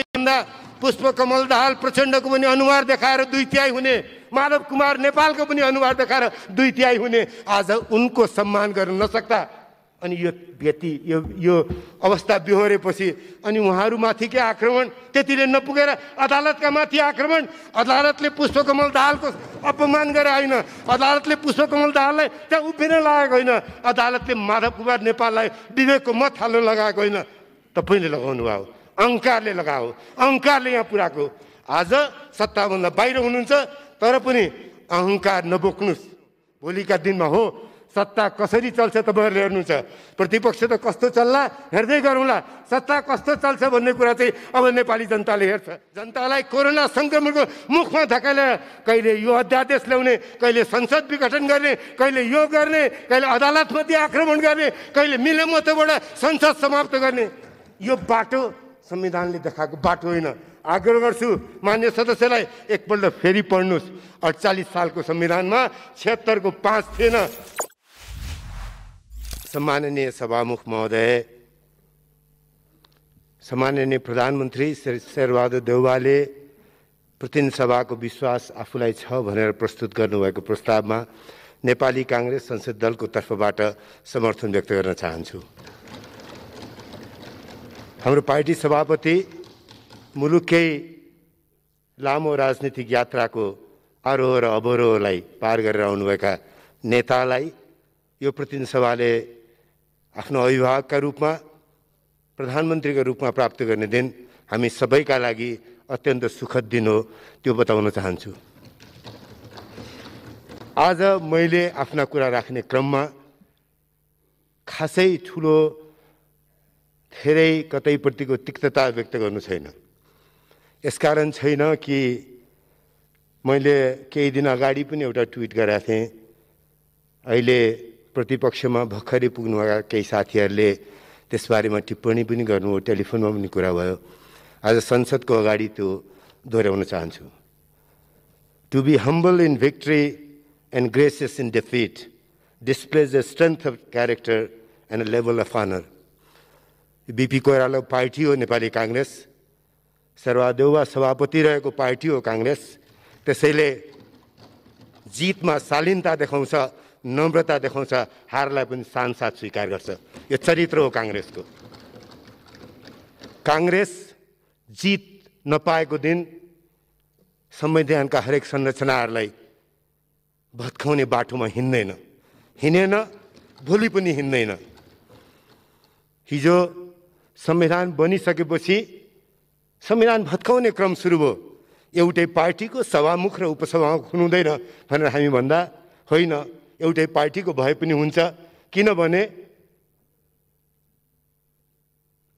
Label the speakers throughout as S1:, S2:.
S1: भन्दा पुष्पकमल दाहाल प्रचण्डको पनि अनुहार देखाएर दुई तिहाई हुने माधव कुमार नेपालको पनि अनुहार देखाएर दुई तिहाई हुने आज उनको सम्मान गर्न नसक्दा अनि यो व्यक्ति यो यो अवस्था बिहोरेपछि अनि के आक्रमण त्यतिले नपुगेर अदालतका माथि आक्रमण अदालतले पुष्पकमल दाहालको अपमान गरे होइन अदालतले पुष्पकमल दाहाललाई त्यहाँ उभिन लगाएको होइन अदालतले माधव कुमार नेपाललाई विवेकको मत हाल्न लगाएको होइन तपाईँले लगाउनु भयो अहङ्कारले लगाओ अहङ्कारले यहाँ पुऱ्याएको आज सत्ताभन्दा बाहिर हुनुहुन्छ तर पनि अहङ्कार नबोक्नुहोस् भोलिका दिनमा हो सत्ता कसरी चल्छ तपाईँहरूले हेर्नुहुन्छ प्रतिपक्ष त कस्तो चल्ला हेर्दै गरौँला सत्ता कस्तो चल्छ भन्ने कुरा चाहिँ अब नेपाली जनताले हेर्छ जनतालाई कोरोना सङ्क्रमणको मुखमा धकाएर कहिले यो अध्यादेश ल्याउने कहिले संसद विघटन गर्ने कहिले यो गर्ने कहिले अदालतमाथि आक्रमण गर्ने कहिले मिलेमतोबाट संसद समाप्त गर्ने यो बाटो संविधानले देखाएको बाटो होइन आग्रह गर्छु मान्य सदस्यलाई एकपल्ट फेरि पढ्नुहोस् अडचालिस सालको संविधानमा छिहत्तरको पाँच थिएन सम्माननीय सभामुख महोदय सम्माननीय प्रधानमन्त्री श्री शेरबहादुर देउवाले प्रतिनिधि सभाको विश्वास आफूलाई छ भनेर प्रस्तुत गर्नुभएको प्रस्तावमा नेपाली काङ्ग्रेस संसद दलको तर्फबाट समर्थन व्यक्त गर्न चाहन्छु हाम्रो पार्टी सभापति मुलुकै लामो राजनीतिक यात्राको आरोह र अवरोहलाई पार गरेर आउनुभएका नेतालाई यो प्रतिनिधि सभाले आफ्नो अभिभावकका रूपमा प्रधानमन्त्रीका रूपमा प्राप्त गर्ने दिन हामी सबैका लागि अत्यन्त सुखद दिन हो त्यो बताउन चाहन्छु आज मैले आफ्ना कुरा राख्ने क्रममा खासै ठुलो धेरै कतैप्रतिको तिक्तता व्यक्त गर्नु छैन यसकारण छैन कि मैले केही दिन अगाडि पनि एउटा ट्विट गराएको थिएँ अहिले प्रतिपक्षमा भर्खरै पुग्नुभएका केही साथीहरूले त्यसबारेमा टिप्पणी पनि गर्नुभयो टेलिफोनमा पनि कुरा भयो आज संसदको अगाडि त्यो दोहोऱ्याउन चाहन्छु to be humble in victory and gracious in defeat displays the strength of character and a level of honour BP कोइरालो पार्टी हो नेपाली काङ्ग्रेस सर्वादेउवा सभापति रहेको पार्टी हो काङ्ग्रेस त्यसैले जितमा शालीनता देखाउँछ नम्रता देखाउँछ हारलाई पनि सानसाथ स्वीकार गर्छ यो चरित्र हो काङ्ग्रेसको काङ्ग्रेस जित नपाएको दिन संविधानका हरेक संरचनाहरूलाई भत्काउने बाटोमा हिँड्दैन हिँडेन भोलि पनि हिँड्दैन हिजो संविधान बनिसकेपछि संविधान भत्काउने क्रम सुरु भयो एउटै पार्टीको सभामुख र उपसभामुख हुनुहुँदैन भनेर हामी भन्दा होइन एउटै पार्टीको भए पनि हुन्छ किनभने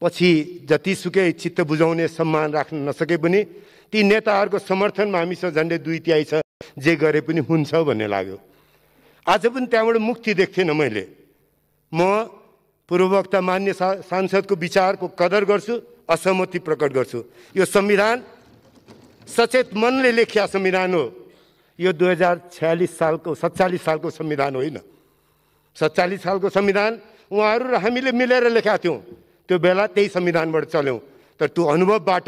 S1: पछि जतिसुकै चित्त बुझाउने सम्मान राख्न नसके पनि ती नेताहरूको समर्थनमा हामीसँग झन्डै दुई तिहाई छ जे गरे पनि हुन्छ भन्ने लाग्यो आज पनि त्यहाँबाट मुक्ति देख्थेन मैले म पूर्ववक्ता मान्य सा सांसदको विचारको कदर गर्छु असहमति प्रकट गर्छु यो संविधान सचेत मनले लेखिया संविधान हो यो दुई हजार छ्यालिस सालको सत्तालिस सालको संविधान होइन सत्तालिस सालको संविधान उहाँहरू र हामीले मिलेर लेखाएको थियौँ त्यो बेला त्यही संविधानबाट चल्यौँ तर त्यो अनुभवबाट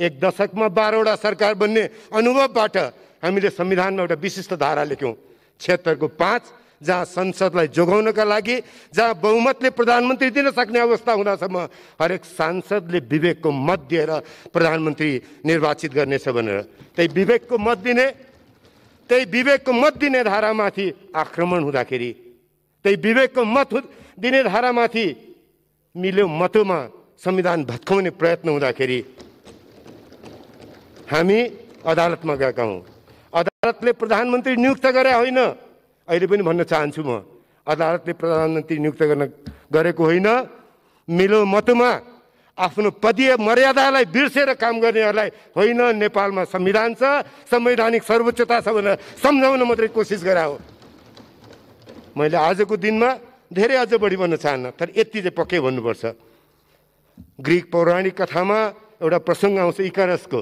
S1: एक दशकमा बाह्रवटा सरकार बन्ने अनुभवबाट हामीले संविधानमा एउटा विशिष्ट धारा लेख्यौँ क्षेत्रको पाँच जहाँ संसदलाई जोगाउनका लागि जहाँ बहुमतले प्रधानमन्त्री दिन सक्ने अवस्था हुँदासम्म हरेक सांसदले विवेकको मत दिएर प्रधानमन्त्री निर्वाचित गर्नेछ भनेर त्यही विवेकको मत दिने त्यही विवेकको मत दिने धारामाथि आक्रमण हुँदाखेरि त्यही विवेकको मत दिने धारामाथि मिल्यो मतोमा संविधान भत्काउने प्रयत्न हुँदाखेरि हामी अदालतमा गएका हौँ अदालतले प्रधानमन्त्री नियुक्त गरे होइन अहिले पनि भन्न चाहन्छु म अदालतले प्रधानमन्त्री नियुक्त गर्न गरेको होइन मेरो मतमा आफ्नो पदीय मर्यादालाई बिर्सेर काम गर्नेहरूलाई होइन नेपालमा संविधान छ संवैधानिक सर्वोच्चता छ भनेर सम्झाउन मात्रै कोसिस गरा हो मैले आजको दिनमा धेरै अझ बढी भन्न चाहन्न तर यति चाहिँ पक्कै भन्नुपर्छ ग्रिक पौराणिक कथामा एउटा प्रसङ्ग आउँछ इकारसको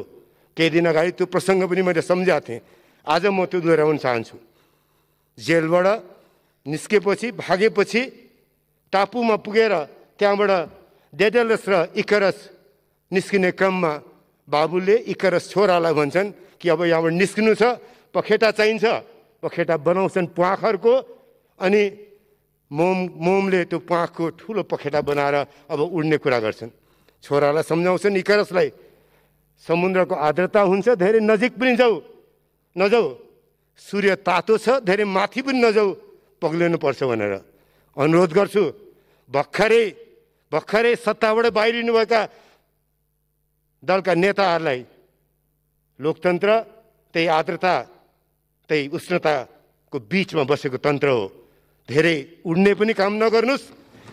S1: केही दिन अगाडि त्यो प्रसङ्ग पनि मैले सम्झाएको थिएँ आज म त्यो दोहोऱ्याउन चाहन्छु जेलबाट निस्केपछि भागेपछि टापुमा पुगेर त्यहाँबाट डेडेलस र इकरस निस्किने क्रममा बाबुले इकरस छोरालाई भन्छन् कि अब यहाँबाट निस्किनु छ पखेटा चाहिन्छ पखेटा बनाउँछन् प्वाखरको अनि मोम मोमले त्यो प्वाखको ठुलो पखेटा बनाएर अब उड्ने कुरा गर्छन् छोरालाई सम्झाउँछन् इकरसलाई समुद्रको आर्द्रता हुन्छ धेरै नजिक पनि जाऊ नजाऊ सूर्य तातो छ धेरै माथि पनि नजाऊ पग्लिनु पर्छ भनेर अनुरोध गर्छु भर्खरै भर्खरै सत्ताबाट बाहिरिनुभएका दलका नेताहरूलाई लोकतन्त्र त्यही आर्द्रता त्यही उष्णताको बिचमा बसेको तन्त्र हो धेरै उड्ने पनि काम नगर्नुहोस्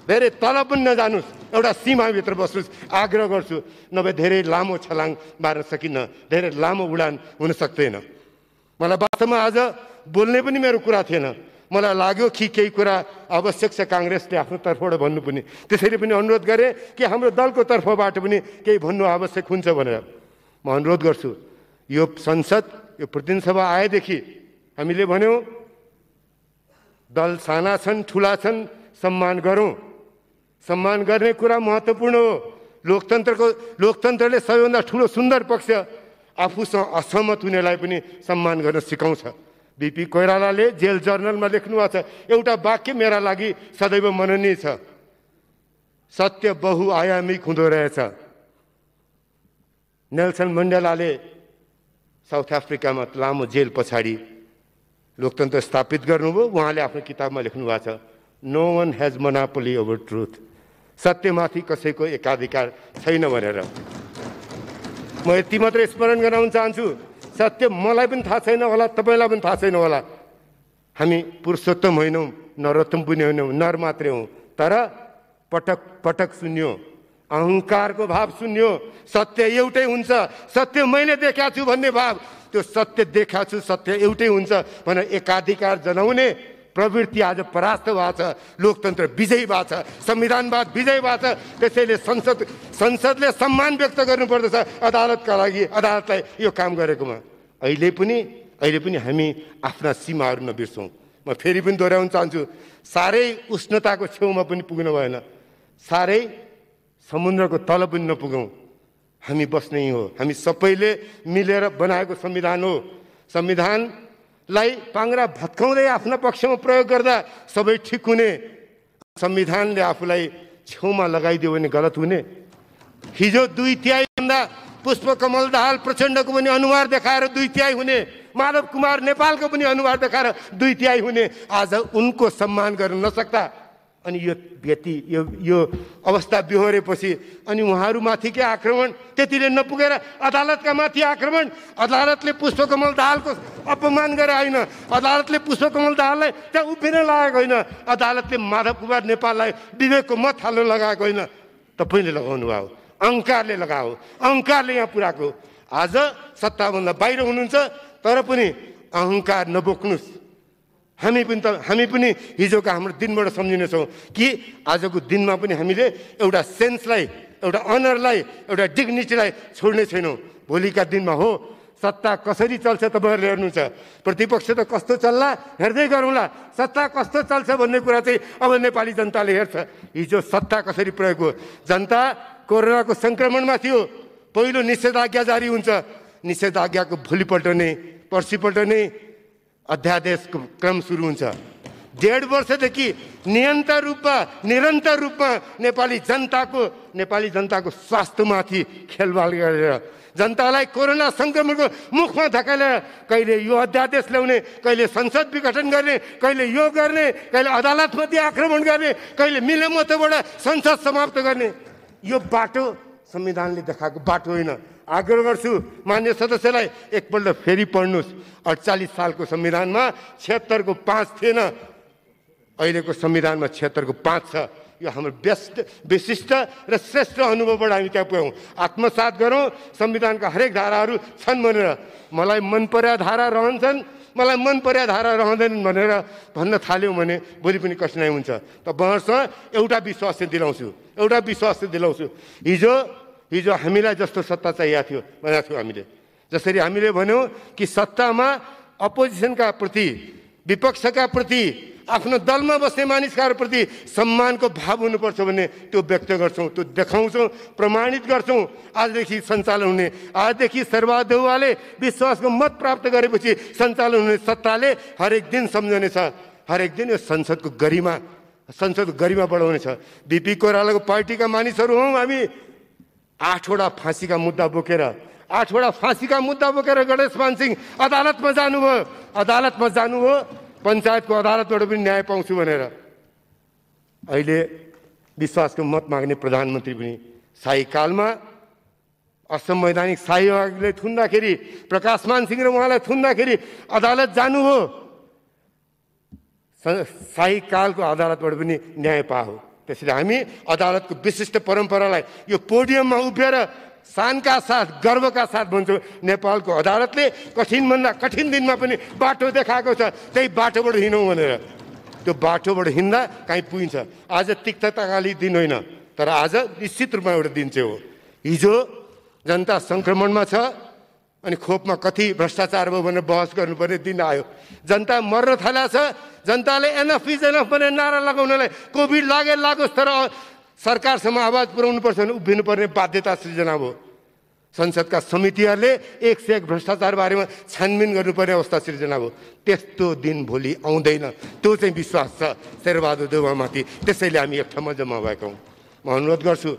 S1: धेरै तल पनि नजानुस् एउटा सीमाभित्र बस्नुहोस् आग्रह गर्छु नभए धेरै लामो छलाङ मार्न सकिन्न धेरै लामो उडान हुन सक्दैन मलाई वास्तवमा आज बोल्ने पनि मेरो कुरा थिएन मलाई लाग्यो कि केही कुरा आवश्यक छ काङ्ग्रेसले आफ्नो तर्फबाट भन्नु पनि त्यसरी पनि अनुरोध गरेँ कि हाम्रो दलको तर्फबाट पनि केही भन्नु आवश्यक हुन्छ भनेर म अनुरोध गर्छु यो संसद यो प्रतिनिधि सभा आएदेखि हामीले भन्यौँ दल साना छन् ठुला छन् सम्मान गरौँ सम्मान गर्ने कुरा महत्त्वपूर्ण हो लोकतन्त्रको लोकतन्त्रले सबैभन्दा ठुलो सुन्दर पक्ष आफूसँग असहमत हुनेलाई पनि सम्मान गर्न सिकाउँछ बिपी कोइरालाले जेल जर्नलमा लेख्नुभएको छ एउटा वाक्य मेरा लागि सदैव मननीय छ सत्य बहुआयामिक हुँदो रहेछ नेल्सन मण्डेलाले साउथ अफ्रिकामा लामो जेल पछाडि लोकतन्त्र स्थापित गर्नुभयो उहाँले आफ्नो किताबमा लेख्नु भएको छ no one has monopoly over truth सत्यमाथि कसैको एकाधिकार छैन भनेर म यति मात्र स्मरण गराउन चाहन्छु सत्य मलाई पनि थाहा छैन होला तपाईँलाई पनि थाहा छैन होला हामी पुरुषोत्तम होइनौँ नरोत्तम पनि होइनौँ नर मात्रै हौँ तर पटक पटक सुन्यो अहङ्कारको भाव सुन्यो सत्य एउटै हुन्छ सत्य मैले देखाएको छु भन्ने भाव त्यो सत्य देखाएको छु सत्य एउटै हुन्छ भनेर एकाधिकार जनाउने प्रवृत्ति आज परास्त भएको छ लोकतन्त्र विजयी भएको छ संविधानवाद विजयी भएको छ त्यसैले संसद संसदले सम्मान व्यक्त गर्नुपर्दछ अदालतका लागि अदालतलाई यो काम गरेकोमा अहिले पनि अहिले पनि हामी आफ्ना सीमाहरू नबिर्सौँ म फेरि पनि दोहोऱ्याउन चाहन्छु साह्रै उष्णताको छेउमा पनि पुग्नु भएन साह्रै समुद्रको तल पनि नपुगौँ हामी बस्ने हो हामी सबैले मिलेर बनाएको संविधान हो संविधान लाई पाङ्रा भत्काउँदै आफ्ना पक्षमा प्रयोग गर्दा सबै ठिक हुने संविधानले आफूलाई छेउमा लगाइदियो भने गलत हुने हिजो दुई तिहाईभन्दा पुष्पकमल दाहाल प्रचण्डको पनि अनुहार देखाएर दुई तिहाई हुने माधव कुमार नेपालको पनि अनुहार देखाएर दुई तिहाई हुने आज उनको सम्मान गर्न नसक्दा अनि यो व्यक्ति यो यो अवस्था बिहोरेपछि अनि उहाँहरूमाथि के आक्रमण त्यतिले नपुगेर अदालतका माथि आक्रमण अदालतले पुष्पकमल दाहालको अपमान गरे होइन अदालतले पुष्पकमल दाहाललाई त्यहाँ उभिन लगाएको होइन अदालतले माधव कुमार नेपाललाई विवेकको मत हाल्नु लगाएको होइन तपाईँले लगाउनु भयो अहङ्कारले लगाओ अहङ्कारले यहाँ पुऱ्याएको आज सत्ताभन्दा बाहिर हुनुहुन्छ तर पनि अहङ्कार नबोक्नुहोस् हामी पनि त हामी पनि हिजोको हाम्रो दिनबाट सम्झिनेछौँ कि आजको दिनमा पनि हामीले एउटा सेन्सलाई एउटा अनरलाई एउटा डिग्निटीलाई छोड्ने छैनौँ भोलिका दिनमा हो सत्ता कसरी चल्छ तपाईँहरूले हेर्नुहुन्छ प्रतिपक्ष त कस्तो चल्ला हेर्दै गरौँला सत्ता कस्तो चल्छ भन्ने कुरा चाहिँ अब नेपाली जनताले हेर्छ हिजो सत्ता कसरी प्रयोग हो जनता कोरोनाको सङ्क्रमणमा थियो पहिलो निषेधाज्ञा जारी हुन्छ निषेधाज्ञाको भोलिपल्ट नै पर्सिपल्ट नै अध्यादेशको क्रम सुरु हुन्छ डेढ वर्षदेखि निरन्तर रूपमा निरन्तर रूपमा नेपाली जनताको नेपाली जनताको स्वास्थ्यमाथि खेलबाल गरेर जनतालाई कोरोना सङ्क्रमणको मुखमा धकालेर कहिले यो अध्यादेश ल्याउने कहिले संसद विघटन गर्ने कहिले यो गर्ने कहिले अदालतमाथि आक्रमण गर्ने कहिले मिलेमतोबाट संसद समाप्त गर्ने यो बाटो संविधानले देखाएको बाटो होइन आग्रह गर्छु मान्य सदस्यलाई एकपल्ट फेरि पढ्नुहोस् अडचालिस सालको संविधानमा छत्तरको पाँच थिएन अहिलेको संविधानमा छत्तरको पाँच छ यो हाम्रो व्यस्त विशिष्ट र श्रेष्ठ अनुभवबाट हामी त्यहाँ पुग्यौँ आत्मसात गरौँ संविधानका हरेक धाराहरू छन् भनेर मलाई मन परेका धारा रहन्छन् मलाई मन परेका धारा रहँदैनन् भनेर भन्न थाल्यौँ भने भोलि पनि कठिनाइ हुन्छ त बहरसँग एउटा विश्वास चाहिँ दिलाउँछु एउटा विश्वास चाहिँ दिलाउँछु हिजो हिजो हामीलाई जस्तो सत्ता चाहिएको थियो भनेको थियौँ हामीले जसरी हामीले भन्यौँ कि सत्तामा अपोजिसनका प्रति विपक्षका प्रति आफ्नो दलमा बस्ने मानिसकाहरूप्रति सम्मानको भाव हुनुपर्छ भन्ने त्यो व्यक्त गर्छौँ त्यो देखाउँछौँ प्रमाणित गर्छौँ आजदेखि सञ्चालन हुने आजदेखि सर्वाधुवाले विश्वासको मत प्राप्त गरेपछि सञ्चालन हुने सत्ताले हरेक दिन सम्झनेछ हरेक दिन यो संसदको गरिमा संसदको गरिमा बढाउनेछ बिपी कोइरालाको पार्टीका मानिसहरू हौँ हामी आठवटा फाँसीका मुद्दा बोकेर आठवटा फाँसीका मुद्दा बोकेर गणेश मानसिंह अदालतमा जानुभयो अदालतमा जानुभयो पञ्चायतको अदालतबाट पनि न्याय पाउँछु भनेर अहिले विश्वासको मत माग्ने प्रधानमन्त्री पनि कालमा असंवैधानिक शाही आयोगले थुन्दाखेरि प्रकाशमान सिंह र उहाँलाई थुन्दाखेरि अदालत जानु हो जानुभयो कालको अदालतबाट पनि न्याय पाओ त्यसैले हामी अदालतको विशिष्ट परम्परालाई यो पोडियममा उभिएर शानका साथ गर्वका साथ भन्छु नेपालको अदालतले कठिनभन्दा कठिन दिनमा पनि बाटो देखाएको छ त्यही बाटोबाट हिँडौँ भनेर त्यो बाटोबाट हिँड्दा काहीँ पुगिन्छ आज तिक्तताकाली दिन होइन तर आज निश्चित रूपमा एउटा दिन चाहिँ हो हिजो जनता सङ्क्रमणमा छ अनि खोपमा कति भ्रष्टाचार भयो भनेर बहस गर्नुपर्ने दिन आयो जनता मर्न थाला छ जनताले एनएफ इज एनएफ भनेर नारा लगाउनलाई कोभिड लागे लागोस् तर सरकारसम्म आवाज पुर्याउनु पर्छ भने उभिनुपर्ने बाध्यता सृजना भयो संसदका समितिहरूले एक से एक भ्रष्टाचार बारेमा छानबिन गर्नुपर्ने अवस्था सृजना भयो त्यस्तो दिन भोलि आउँदैन त्यो चाहिँ विश्वास छ शेरबहादुर देवामाथि त्यसैले हामी एक ठाउँमा जम्मा भएका हौँ म अनुरोध गर्छु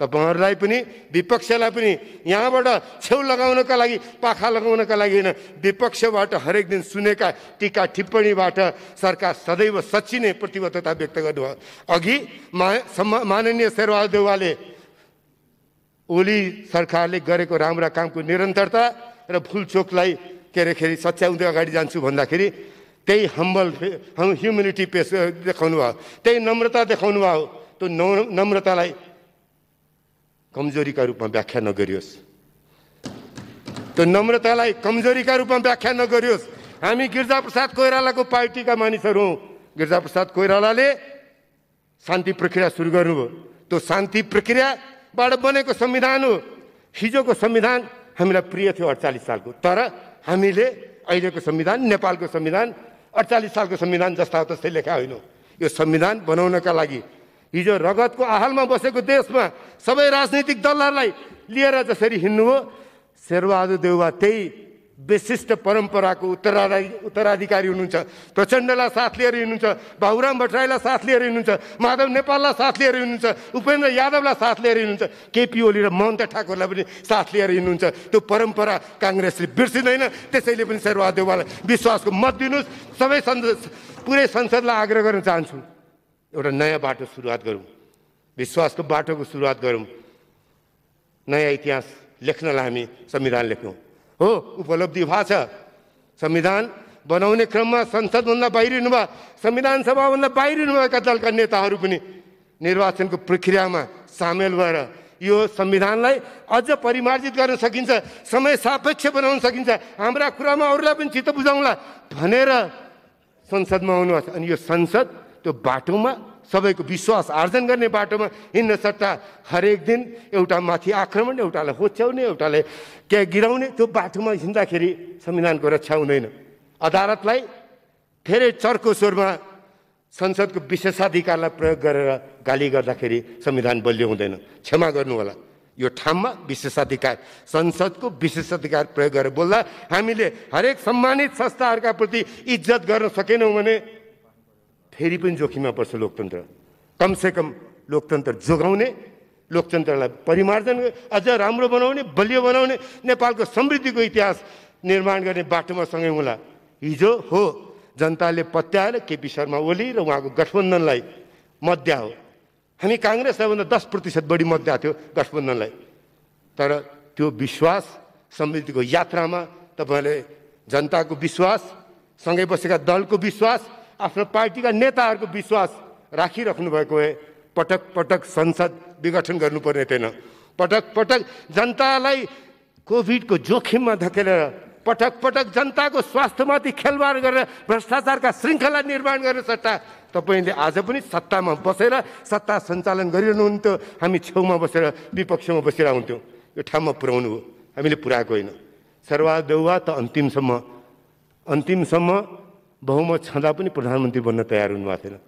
S1: तपाईँहरूलाई पनि विपक्षलाई पनि यहाँबाट छेउ लगाउनका लागि पाखा लगाउनका लागि होइन विपक्षबाट हरेक दिन सुनेका टिका टिप्पणीबाट सरकार सदैव सचिने प्रतिबद्धता व्यक्त गर्नुभयो अघि मा माननीय शेरबहादेवाले ओली सरकारले गरेको राम्रा कामको निरन्तरता र फुलचोकलाई के अरेखेरि सच्याउँदै अगाडि जान्छु भन्दाखेरि त्यही हम्बल ह्युमिनिटी पेस देखाउनु भयो त्यही नम्रता देखाउनु भयो त्यो नम्रतालाई कमजोरीका रूपमा व्याख्या नगरियोस् त्यो नम्रतालाई कमजोरीका रूपमा व्याख्या नगरियोस् हामी गिर्जाप्रसाद कोइरालाको पार्टीका मानिसहरू हौँ गिर्जाप्रसाद कोइरालाले शान्ति प्रक्रिया सुरु गर्नुभयो त्यो शान्ति प्रक्रियाबाट बनेको संविधान हो हिजोको संविधान हामीलाई प्रिय थियो अडचालिस सालको तर हामीले अहिलेको संविधान नेपालको संविधान अडचालिस सालको संविधान जस्ता हो त्यस्तै लेखा होइनौँ यो संविधान बनाउनका लागि हिजो रगतको आहालमा बसेको देशमा सबै राजनैतिक दलहरूलाई लिएर जसरी हिँड्नु हो शेरबहादुर देउवा त्यही विशिष्ट परम्पराको उत्तराधि उत्तराधिकारी हुनुहुन्छ प्रचण्डलाई साथ लिएर हिँड्नुहुन्छ बाबुराम भट्टराईलाई साथ लिएर हिँड्नुहुन्छ माधव नेपाललाई साथ लिएर हिँड्नुहुन्छ उपेन्द्र यादवलाई साथ लिएर हिँड्नुहुन्छ केपी ओली र महन्त ठाकुरलाई पनि साथ लिएर हिँड्नुहुन्छ त्यो परम्परा काङ्ग्रेसले बिर्सिँदैन त्यसैले पनि शेरबहादुर देवलाई विश्वासको मत दिनुहोस् सबै संसद पुरै संसदलाई आग्रह गर्न चाहन्छु एउटा नयाँ बाटो सुरुवात गरौँ विश्वासको बाटोको सुरुवात गरौँ नयाँ इतिहास लेख्नलाई हामी संविधान लेख्यौँ हो उपलब्धि भएको छ संविधान बनाउने क्रममा संसदभन्दा बाहिरिनु भयो संविधान सभाभन्दा बाहिरिनु भएका दलका नेताहरू पनि निर्वाचनको प्रक्रियामा सामेल भएर यो संविधानलाई अझ परिमार्जित गर्न सकिन्छ समय सापेक्ष बनाउन सकिन्छ हाम्रा कुरामा अरूलाई पनि चित्त बुझाउँला भनेर संसदमा आउनुहोस् अनि यो संसद त्यो बाटोमा सबैको विश्वास आर्जन गर्ने बाटोमा हिँड्न सट्टा हरेक दिन एउटा माथि आक्रमण एउटालाई होच्याउने एउटाले क्या गिराउने त्यो बाटोमा हिँड्दाखेरि संविधानको रक्षा हुँदैन अदालतलाई धेरै चर्को स्वरमा संसदको विशेषाधिकारलाई प्रयोग गरेर गाली गर्दाखेरि संविधान बलियो हुँदैन क्षमा गर्नु होला यो ठाउँमा विशेषाधिकार संसदको विशेषाधिकार प्रयोग गरेर बोल्दा हामीले हरेक सम्मानित संस्थाहरूका प्रति इज्जत गर्न सकेनौँ भने फेरि पनि जोखिममा पर्छ लोकतन्त्र कमसेकम लोकतन्त्र जोगाउने लोकतन्त्रलाई परिमार्जन अझ राम्रो बनाउने बलियो बनाउने नेपालको समृद्धिको इतिहास निर्माण गर्ने बाटोमा सँगै होला हिजो हो जनताले पत्याएर केपी शर्मा ओली र उहाँको गठबन्धनलाई मध्या हो हामी काङ्ग्रेस सबभन्दा दस प्रतिशत बढी मध्या थियो गठबन्धनलाई तर त्यो विश्वास समृद्धिको यात्रामा तपाईँले जनताको विश्वास सँगै बसेका दलको विश्वास आफ्नो पार्टीका नेताहरूको विश्वास राखिराख्नु भएको भए पटक पटक संसद विघटन गर्नुपर्ने थिएन पटक पटक जनतालाई कोभिडको जोखिममा धकेलेर पटक पटक जनताको स्वास्थ्यमाथि खेलवाड गरेर भ्रष्टाचारका श्रृङ्खला निर्माण गर्ने सट्टा तपाईँले आज पनि सत्तामा बसेर सत्ता सञ्चालन गरिरहनुहुन्थ्यो हामी छेउमा बसेर विपक्षमा बसेर हुन्थ्यौँ यो ठाउँमा पुर्याउनु हो हामीले पुऱ्याएको होइन सर्वाधौवा त अन्तिमसम्म अन्तिमसम्म बहुमत छँदा पनि प्रधानमन्त्री बन्न तयार हुनुभएको थिएन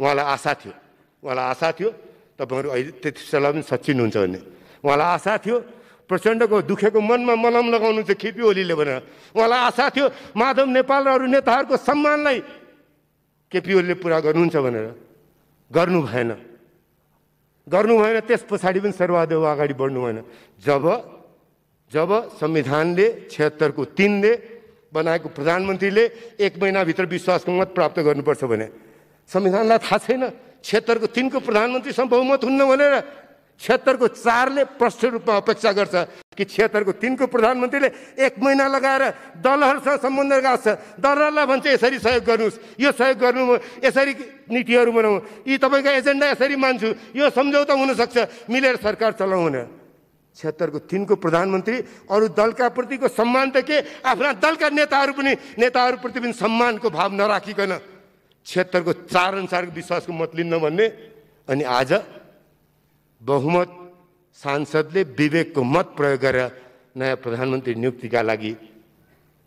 S1: उहाँलाई आशा थियो उहाँलाई आशा थियो तपाईँहरू अहिले त्यति बेला पनि सचिनुहुन्छ भने उहाँलाई आशा थियो प्रचण्डको दुखेको मनमा मलम लगाउनु चाहिँ केपी ओलीले भनेर उहाँलाई आशा थियो माधव नेपाल र अरू नेताहरूको सम्मानलाई केपी ओलीले पुरा गर्नुहुन्छ भनेर गर्नु भएन गर्नु भएन त्यस पछाडि पनि सर्वदेव अगाडि बढ्नु भएन जब जब संविधानले छत्तरको तिनले बनाएको प्रधानमन्त्रीले एक महिनाभित्र विश्वासको मत प्राप्त गर्नुपर्छ भने संविधानलाई थाहा छैन क्षेत्रको तिनको प्रधानमन्त्री बहुमत हुन्न भनेर क्षेत्रको चारले प्रष्ट रूपमा अपेक्षा गर्छ कि क्षेत्रको तिनको प्रधानमन्त्रीले एक महिना लगाएर दलहरूसँग सम्बन्ध गाँच्छ दलहरूलाई भन्छ यसरी सहयोग गर्नुहोस् यो सहयोग गर्नु यसरी नीतिहरू बनाऊ यी तपाईँको एजेन्डा यसरी मान्छु यो सम्झौता हुनसक्छ मिलेर सरकार चलाउँ भनेर छिहत्तरको तिनको प्रधानमन्त्री अरू दलका प्रतिको सम्मान त के आफ्ना दलका नेताहरू पनि नेताहरूप्रति पनि सम्मानको भाव नराखिकन छिहत्तरको चार अनुसारको विश्वासको मत लिन्न भन्ने अनि आज बहुमत सांसदले विवेकको मत प्रयोग गरेर नयाँ प्रधानमन्त्री नियुक्तिका लागि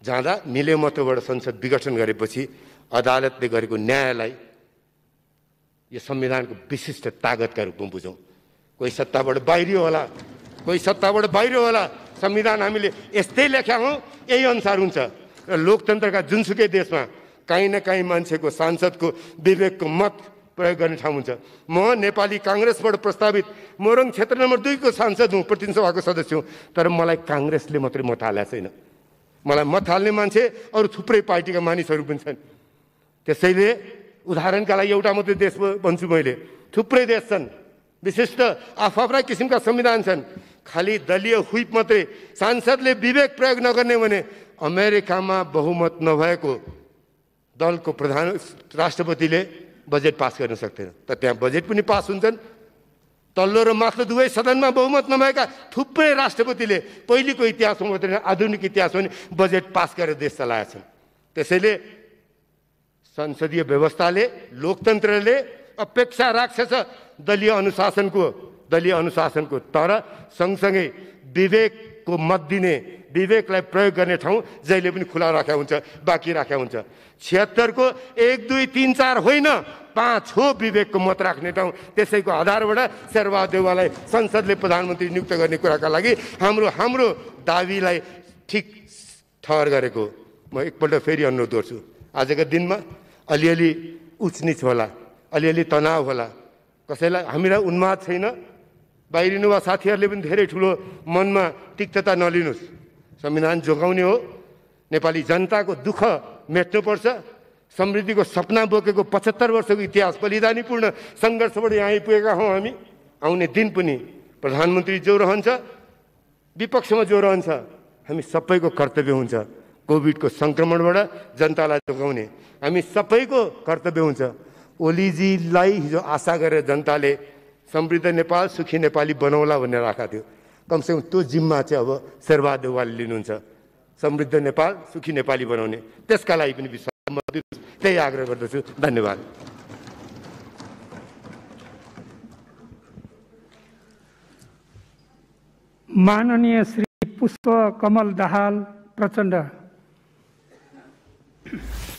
S1: जाँदा मिले मतोबाट संसद विघटन गरेपछि अदालतले गरेको न्यायलाई यो संविधानको विशिष्ट तागतका रूपमा बुझौँ कोही सत्ताबाट बाहिरियो होला कोही सत्ताबाट बाहिर होला संविधान हामीले यस्तै लेख्या हौँ यही अनुसार हुन्छ र लोकतन्त्रका जुनसुकै देशमा काहीँ न काहीँ मान्छेको सांसदको विवेकको मत प्रयोग गर्ने ठाउँ हुन्छ म नेपाली काङ्ग्रेसबाट प्रस्तावित मोरङ क्षेत्र नम्बर दुईको सांसद हुँ प्रतिनिधि सभाको सदस्य हुँ तर मलाई काङ्ग्रेसले मात्रै मत हालेको छैन मलाई मत हाल्ने मान्छे अरू थुप्रै पार्टीका मानिसहरू पनि छन् त्यसैले उदाहरणका लागि एउटा मात्रै देश भन्छु मैले थुप्रै देश छन् विशिष्ट आफ्ना किसिमका संविधान छन् खालि दलीय हुइप मात्रै सांसदले विवेक प्रयोग नगर्ने भने अमेरिकामा बहुमत नभएको दलको प्रधान राष्ट्रपतिले बजेट पास गर्न सक्दैन त त्यहाँ बजेट पनि पास हुन्छन् तल्लो र माथिल्लो दुवै सदनमा बहुमत नभएका थुप्रै राष्ट्रपतिले पहिलेको इतिहासमा मात्रै आधुनिक इतिहासमा पनि बजेट पास गरेर देश चलाएका छन् त्यसैले संसदीय व्यवस्थाले लोकतन्त्रले अपेक्षा राख्छ दलीय अनुशासनको दलीय अनुशासनको तर सँगसँगै विवेकको मत दिने विवेकलाई प्रयोग गर्ने ठाउँ जहिले पनि खुला राख्या हुन्छ बाँकी राख्या हुन्छ छिहत्तरको एक दुई तिन चार होइन पाँच हो विवेकको मत राख्ने ठाउँ त्यसैको आधारबाट शेरबहादेवालाई संसदले प्रधानमन्त्री नियुक्त गर्ने कुराका लागि हाम्रो हाम्रो दावीलाई ठिक ठहर गरेको म एकपल्ट फेरि अनुरोध गर्छु आजको दिनमा अलिअलि उचनिच होला अलिअलि तनाव होला कसैलाई हामीलाई उन्माद छैन वा साथीहरूले पनि धेरै ठुलो मनमा तिक्तता नलिनुहोस् संविधान जोगाउने हो नेपाली जनताको दुःख मेट्नुपर्छ समृद्धिको सपना बोकेको पचहत्तर वर्षको इतिहास बलिदानीपूर्ण सङ्घर्षबाट यहाँ आइपुगेका हौँ हामी आउने दिन पनि प्रधानमन्त्री जो रहन्छ विपक्षमा जो रहन्छ हामी सबैको कर्तव्य हुन्छ कोभिडको सङ्क्रमणबाट जनतालाई जोगाउने हामी सबैको कर्तव्य हुन्छ ओलीजीलाई हिजो आशा गरेर जनताले समृद्ध नेपाल सुखी नेपाली बनाउला भनेर राखेको थियो कमसेकम त्यो जिम्मा चाहिँ अब शेरबहादेवालले लिनुहुन्छ समृद्ध नेपाल सुखी नेपाली बनाउने त्यसका लागि पनि विश्वास त्यही आग्रह गर्दछु धन्यवाद माननीय श्री पुष्प कमल दाहाल प्रचण्ड